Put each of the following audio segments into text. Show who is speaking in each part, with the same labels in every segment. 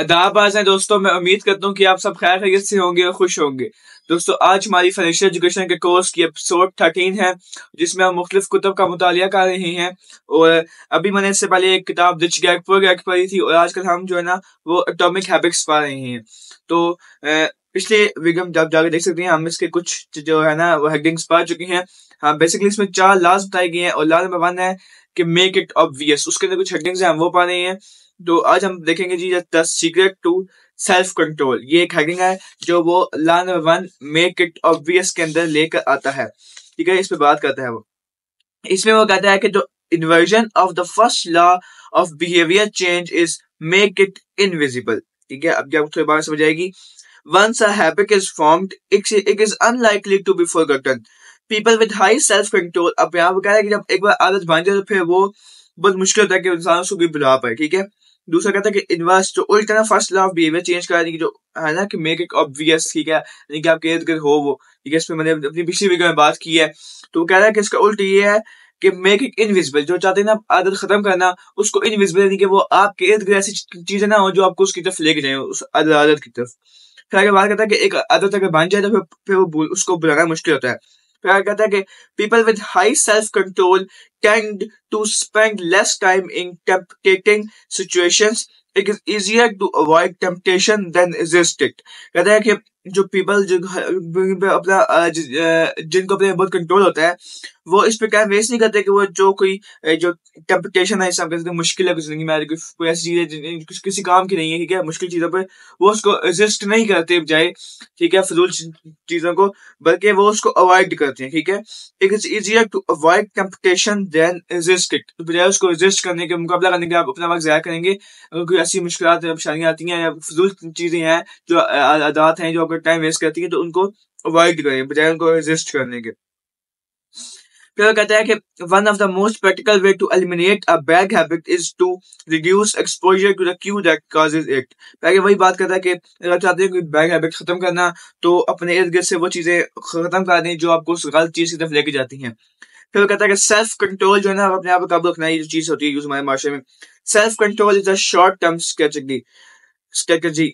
Speaker 1: आज हैं दोस्तों मैं उम्मीद करता हूँ कि आप सब खैर खैरियत से होंगे और खुश होंगे दोस्तों आज हमारी फाइनेंशियल एजुकेशन के कोर्स की एपिसोड थर्टीन है जिसमें हम मुख्तु कुतब का मुताल कर रहे हैं और अभी मैंने इससे पहले एक किताब दिच गैग गैक पढ़ी थी और आजकल हम जो है ना वो एटॉमिक हैबिट्स पा रहे हैं तो पिछले वीक हम जब जाके देख सकते हैं हम इसके कुछ जो है ना वो हेडिंग्स पा चुके हैं हाँ बेसिकली इसमें चार लाज बताई गई हैं और लाज नंबर वन है कि मेक इट ऑब्वियस उसके अंदर कुछ हेडिंग्स हैं हम वो पा रहे हैं तो आज हम देखेंगे जी the secret to self control ये एक हैकिंग है जो वो law number one make it obvious के अंदर लेकर आता है ठीक है इस पे बात करता है वो इसमें वो कहता है कि जो inversion of the first law of behaviour change is make it invisible ठीक है अब आपको थोड़ी बात समझ आएगी a habit is formed it is unlikely to be forgotten people with high self control अब यहाँ आप कह रहे हैं कि जब एक बार आदत बन जाए तो फिर वो बहुत मुश्किल होता है कि इंसान उसको भी बुला पाए ठीक है दूसरा कहता है कि इन्वेस्ट जो उस ना first law of behaviour change करा जो है ना कि मेक इट ऑब्वियस ठीक है यानी कि आपके इर्द गिर्द हो वो ठीक है इस पर मैंने अपनी पिछली वीडियो में बात की है तो कह रहा है कि इसका उल्ट ये है कि मेक इट इनविजिबल जो चाहते हैं ना आदत खत्म करना उसको इनविजिबल यानी कि वो आपके इर्द गिर्द ऐसी चीजें ना हो जो आपको उसकी तरफ लेके जाए उस आदत की तरफ फिर आगे बात करता है कि एक आदत अगर बन जाए तो फिर वो उसको बुलाना मुश्किल होता है people with high self-control tend to spend less time in tempting situations. It is easier to avoid temptation than resist it. जो पीपल अपना जिनको अपने बहुत कंट्रोल होता है वो इस पे क्या वेस्ट नहीं करते कि वो जो कोई जो टेम्पटेशन है हिसाब से मुश्किल है कुछ जिंदगी में कोई ऐसी चीज है किसी काम की नहीं है ठीक है मुश्किल चीज़ों पर वो उसको एग्जिस्ट नहीं करते जाए ठीक है फजूल चीज़ों को बल्कि वो उसको अवॉइड करते हैं ठीक है it is easier to avoid temptation than exist it तो बजाय उसको एग्जिस्ट करने के मुकाबला करने के आप अपना वक्त ज़्यादा करेंगे अगर कोई ऐसी मुश्किल परेशानियाँ आती हैं या फजूल चीज़ें हैं जो आदात हैं जो आपको में टाइम वेस्ट करती है तो उनको अवॉइड करें बजाय उनको रेजिस्ट करने के फिर कहता है कि one of the most practical way to eliminate a bad habit is to reduce exposure to the cue that causes it पहले वही बात करता है कि अगर आप चाहते हैं कोई बैड हैबिट खत्म करना तो अपने इर्द गिर्द से वो चीजें खत्म कर दें जो आपको उस गलत चीज की तरफ लेके जाती हैं फिर कहता है कि सेल्फ कंट्रोल जो है ना आप अपने आप को काबू रखना है ये चीज होती है यूज हमारे माशरे में self control is a short term strategy strategy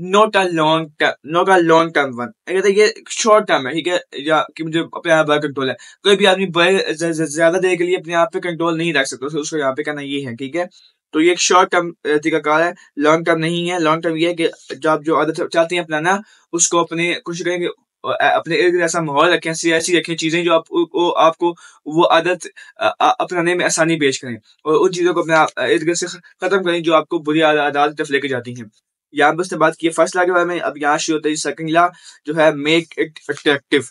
Speaker 1: not a long term not a long term one कहते हैं ये शॉर्ट टर्म है ठीक है या कि मुझे अपने आप पर कंट्रोल है कोई भी आदमी बड़े ज्यादा देर के लिए अपने आप पे कंट्रोल नहीं रख सकता उसको यहाँ पे कहना ये है ठीक है तो ये एक शॉर्ट टर्म तरीकाकार है लॉन्ग टर्म नहीं है लॉन्ग टर्म ये है कि जो आप जो आदत चाहते हैं अपनाना उसको अपने कुछ करें अपने एक ऐसा माहौल रखें ऐसी ऐसी रखें चीजें जो आप वो आपको वो आदत अपनाने में आसानी पेश करें और उन चीजों को अपने इर्द गिर्द से खत्म करें जो आपको बुरी आदत तरफ लेके जाती हैं यहाँ पे उसने बात की फर्स्ट लॉ के बारे में अब यहाँ शुरू होता है सेकंड लॉ जो है मेक इट अट्रैक्टिव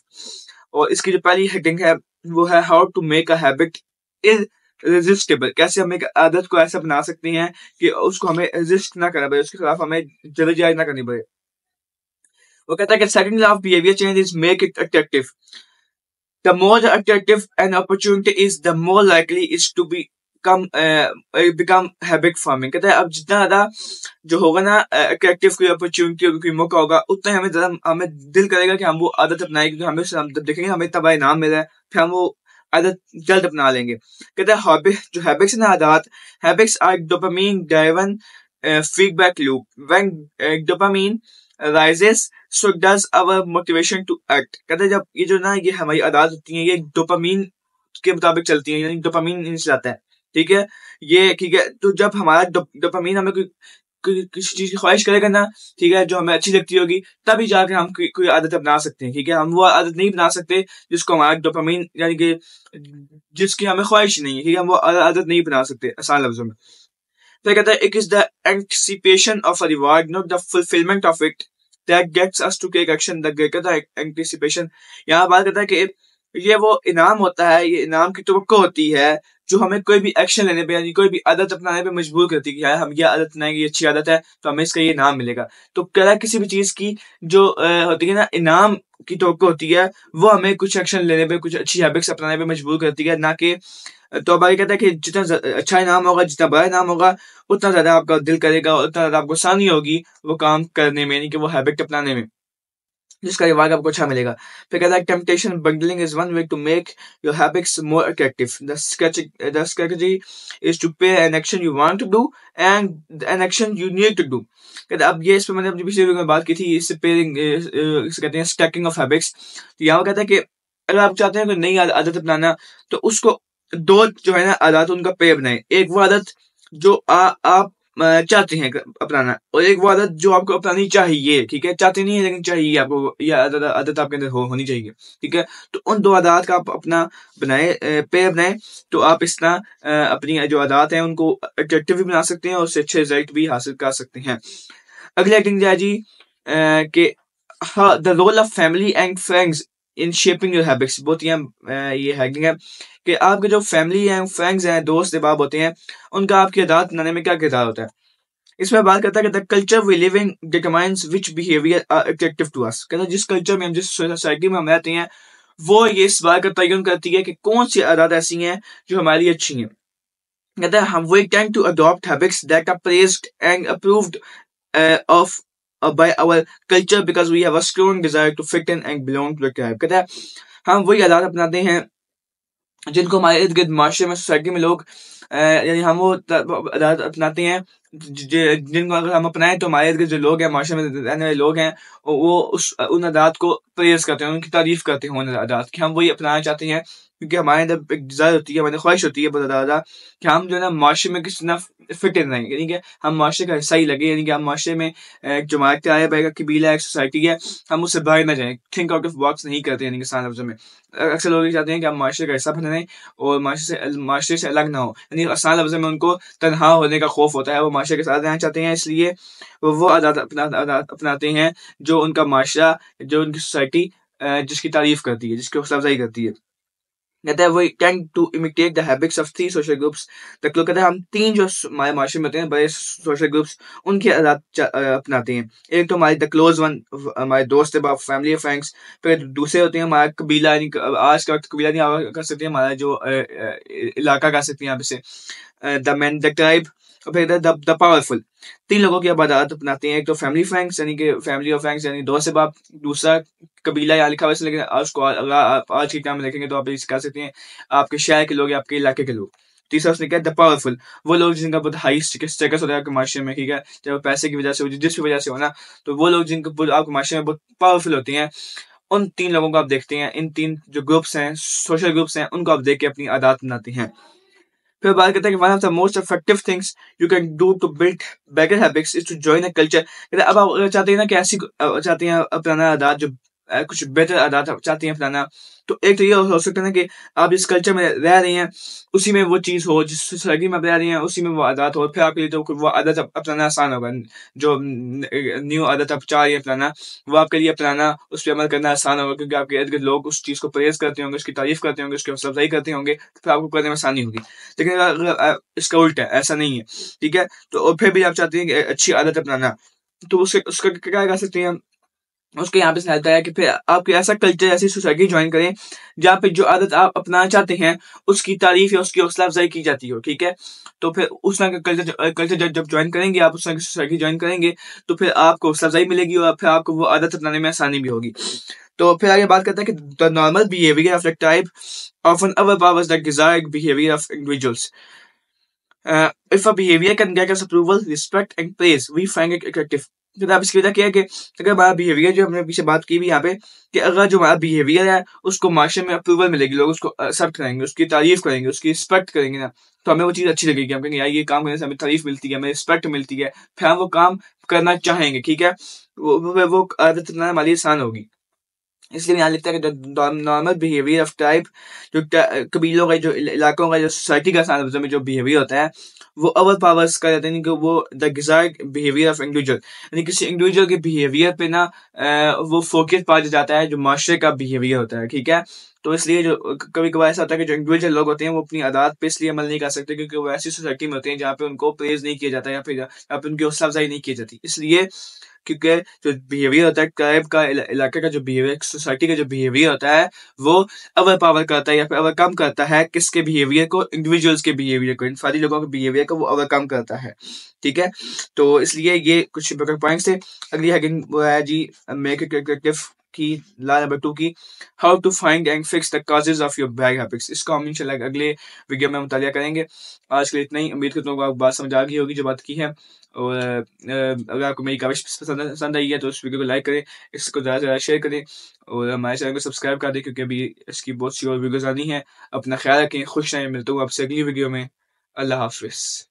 Speaker 1: और इसकी जो पहली हेडिंग है वो है how to make a habit is resistible कैसे हम एक आदत को ऐसा बना सकते हैं कि उसको हमें रेजिस्ट ना करना पड़े उसके खिलाफ हमें जदोजहद ना करनी पड़े वो कहता है कि second law of behaviour change is make it attractive the more attractive an opportunity is the more likely is to be come become habit forming कहते हैं अब जितना ज्यादा जो होगा ना अट्रैक्टिव कोई अपॉर्चुनिटी होगी कोई मौका होगा उतना हमें ज्यादा हमें दिल करेगा कि हम वो आदत अपनाए क्योंकि हमें जब देखेंगे हमें तबाह इनाम मिला है फिर हम वो आदत जल्द अपना लेंगे कहते हैं हॉबी जो हैबिट्स ना आदत habits are dopamine driven feedback loop when dopamine rises so does our motivation to act कहते हैं जब ये जो ना ये हमारी आदत होती है ये डोपामीन के मुताबिक चलती है यानी डोपामीन चलाता है ठीक है ये ठीक है तो जब हमारा डोपामीन हमें कोई किसी चीज की ख्वाहिश करेगा ना ठीक है जो हमें अच्छी लगती होगी तभी जाकर हम कोई आदत बना सकते हैं ठीक है हम वो आदत नहीं बना सकते जिसको हमारा डोपामीन यानी कि जिसकी हमें ख्वाहिश नहीं है ठीक है हम वो आदत नहीं बना सकते आसान लफ्जों में फिर तो कहता है it is the anticipation of a reward not the fulfilment of it that gets us to take action the greater the anticipation यहाँ बात करता है कि ये वो इनाम होता है ये इनाम की तो होती है जो हमें कोई भी एक्शन लेने पर यानी कोई भी आदत अपनाने पर मजबूर करती है कि हम ये आदत बनाएंगे ये अच्छी आदत है तो हमें इसका ये इनाम मिलेगा तो कला किसी भी चीज की जो होती है ना इनाम की तो होती है वो हमें कुछ एक्शन लेने पर कुछ अच्छी हैबिट्स अपनाने पर मजबूर करती है ना कि तो अब आगे कहता है कि जितना अच्छा इनाम होगा जितना बड़ा इनाम होगा उतना ज्यादा आपका दिल करेगा उतना ज्यादा आपको आसानी होगी वो काम करने में यानी कि वो हैबिट अपनाने में जिसका ये वाक आपको अच्छा मिलेगा फिर कहता है temptation bundling is one way to make your habits more attractive the sketch the strategy is to pay an action you want to do and an action you need to do कहते अब ये इस पर मैंने अपनी पिछले video में बात की थी इससे पेयरिंग इसे कहते हैं स्टैकिंग ऑफ हैबिट्स तो यहाँ कहता है कि अगर आप चाहते हैं कोई नई आदत अपनाना तो उसको दो जो है ना आदत उनका पेय बनाए एक वो आदत जो आ, आप चाहते हैं अपनाना और एक वो आदत जो आपको अपनानी चाहिए ठीक है चाहते नहीं है लेकिन चाहिए आपको यह आदत आदत आपके अंदर हो, होनी चाहिए ठीक है तो उन दो आदत का आप अपना बनाए पे बनाए तो आप इस तरह अपनी जो आदात है उनको अट्रैक्टिव भी बना सकते हैं और उससे अच्छे रिजल्ट भी हासिल कर सकते हैं अगले एक्टिंग जी के the role of family and friends in shaping your habits बहुत ही ये हैगिंग है कि आपके जो फैमिली हैं फ्रेंड्स हैं दोस्त अहबाब होते हैं उनका आपकी अदात बनाने में क्या किरदार होता है इसमें बात करता है कि culture we living determines which behaviour attractive to us कहता है जिस कल्चर में हम जिस सोसाइटी में हम रहते हैं वो ये इस बात का तयन करती है कि कौन सी आदत ऐसी हैं जो हमारी अच्छी हैं कहता है हम we tend to adopt habits that are praised and approved of uh, by our culture because we have a strong desire to fit in and belong to the tribe kehta hai hum वही aadat apnate hain jinko hamare idgid maashre mein society mein log yani hum हम aadat apnate hain जिनको अगर हम अपनाएं तो हमारे के जो लोग हैं माशरे में रहने वाले लोग हैं वो उस उन अदात को प्रेस करते हैं उनकी तारीफ करते हैं उन अदात की हम वही अपनाना चाहते हैं क्योंकि हमारे अंदर एक डिज़ायर होती है हमारी ख्वाहिश होती है बहुत ज़्यादा कि हम जो है ना माशरे में किसी तरह फिट इन रहेंगे यानी कि हम माशरे का हिस्सा ही लगे यानी कि हम माशरे में एक जमात आया पाएगा कबीला एक सोसाइटी है हम उससे बाहर ना जाएं थिंक आउट ऑफ बॉक्स नहीं करते यानी कि सारे लफ्जों में अक्सर लोग ये चाहते हैं कि हम माशरे का हिस्सा बने रहें और माशरे से माशरे से अलग ना हो यानी आसान लफ्जों में उनको तनहा होने का खौफ होता है वो माशरे के साथ रहना चाहते हैं इसलिए वो आदात अपना अपनाते हैं जो उनका माशरा जो उनकी सोसाइटी जिसकी तारीफ करती है जिसकी हौसला अफजाई करती है कहते हैं वो tend to imitate the habits of three social groups तक लोग कहते हैं हम तीन जो हमारे माशरे में होते हैं बड़े सोशल ग्रुप्स उनके आदत अपनाते हैं एक तो हमारे द क्लोज वन हमारे दोस्त है फैमिली फ्रेंड्स फिर दूसरे होते हैं हमारा कबीला आज का वक्त कबीला नहीं कर सकते हमारा जो इलाका कह सकते हैं यहाँ पे से द मैन द ट्राइब और फिर इधर द पावरफुल तीन लोगों की अब अदालत अपनाती है एक तो फैमिली फ्रैंक्स यानी कि फैमिली ऑफ फ्रैंक्स यानी दो से बाप दूसरा कबीला या लिखा हुआ है लेकिन उसको अगर आप आज के टाइम में देखेंगे तो आप ये कह सकते हैं आपके शहर के लोग या आपके इलाके के लोग तीसरा उसने कहा द पावरफुल वो लोग जिनका बहुत हाई स्टेटस होता है आपके माशरे में ठीक है चाहे वो पैसे की वजह से हो जिस वजह से होना तो वो लोग जिनका आपके माशरे में बहुत पावरफुल होती हैं उन तीन लोगों को आप देखते हैं इन तीन जो ग्रुप्स हैं सोशल ग्रुप्स हैं उनको आप देख के अपनी आदत बनाती हैं फिर बात करते हैं कि one of the most effective things you can do to build better habits is to join a culture अब आप चाहते हैं ना कि ऐसी चाहते हैं अपनाना आदत जो कुछ बेटर अदा चाहती हैं फलाना तो एक तो ये हो सकता है ना कि आप जिस कल्चर में रह रही हैं उसी में वो चीज़ हो जिस सोसाइटी में आप रह रही हैं उसी में वो आदत हो फिर आपके लिए तो वो आदत अपनाना आसान होगा जो न्यू आदत आप चाह रही है अपनाना वो आपके लिए अपनाना उस पर अमल करना आसान होगा क्योंकि आपके इर्द गिर्द लोग उस चीज़ को परहेज करते होंगे उसकी तारीफ करते होंगे उसकी हौसलाफजाई करते होंगे तो फिर आपको करने में आसानी होगी लेकिन अगर इसका उल्टा है ऐसा नहीं है ठीक है तो फिर भी आप चाहते हैं कि अच्छी आदत अपनाना तो उसके उसका क्या कह सकते हैं उसको यहाँ पे सहायता है कि फिर आप ऐसा कल्चर ऐसी सोसाइटी ज्वाइन करें जहाँ पे जो आदत आप अपनाना चाहते हैं उसकी तारीफ या उसकी हौसला अफजाई की जाती हो ठीक है तो फिर उस तरह का कल्चर कल्चर जब ज्वाइन करेंगे आप उस तरह की सोसाइटी ज्वाइन करेंगे तो फिर आपको हौसला अफजाई मिलेगी और फिर आपको वो आदत अपनाने में आसानी भी होगी तो फिर आगे बात करते हैं कि the normal behaviour of the type often overpowers the behaviour of individuals if a behaviour can get us approval respect and praise we find it attractive तो आप इसकी वजह क्या है कि अगर हमारा बिहेवियर जो हमने पीछे बात की भी यहाँ पे कि अगर जो हमारा बिहेवियर है उसको माशरे में अप्रूवल मिलेगी लोग उसको एक्सेप्ट करेंगे उसकी तारीफ करेंगे उसकी रिस्पेक्ट करेंगे ना तो हमें वो चीज़ अच्छी लगेगी हम कहेंगे यार ये काम करने से हमें तारीफ मिलती है हमें रिस्पेक्ट मिलती है फिर हम वो काम करना चाहेंगे ठीक है वो वो आदत हमारी आसान होगी इसलिए यहाँ लिखता है कि नॉर्मल बिहेवियर ऑफ टाइप जो कबीलों का जो इलाकों का जो सोसाइटी का में जो बिहेवियर होता है वो ओवर पावर्स का रहता है कि वो the desired behaviour of individual यानी किसी इंडिविजुअल के बिहेवियर पे ना वो फोकस पा जाता है जो माशरे का बिहेवियर होता है ठीक है तो इसलिए जो कभी कभार ऐसा होता है कि जो इंडिविजुअल लोग होते हैं वो अपनी आदात पे इसलिए अमल नहीं कर सकते क्योंकि वो ऐसी सोसाइटी में होते हैं जहाँ पे उनको प्रेज नहीं किया जाता या फिर या फिर उनकी हौसला अफजाई नहीं की जाती इसलिए क्योंकि जो बिहेवियर होता है क्राइम का इलाके का जो बिहेवियर सोसाइटी का जो बिहेवियर होता है वो ओवर पावर करता है या फिर ओवरकम करता है किसके बिहेवियर को इंडिविजुअल्स के बिहेवियर को इन सारी लोगों के बिहेवियर को वो ओवरकम करता है ठीक है तो इसलिए ये कुछ पॉइंट्स थे अगली वो है जी मेक क्रिएटिव की ला नंबर टू की how to find and fix the causes of your bad habits इसको हम इनशाला अगले वीडियो में मुतालिया करेंगे आज के लिए इतना ही उम्मीद करता हूँ आपको बात समझ आ गई होगी जो बात की है और अगर आपको मेरी काविश पसंद आई है तो उस वीडियो को लाइक करें इसको ज़्यादा से ज़्यादा शेयर करें और हमारे चैनल को सब्सक्राइब कर दें क्योंकि अभी इसकी बहुत सी और वीडियोज़ आनी है अपना ख्याल रखें खुश रहें मिलता हूँ आपसे अगली वीडियो में अल्लाह हाफिज़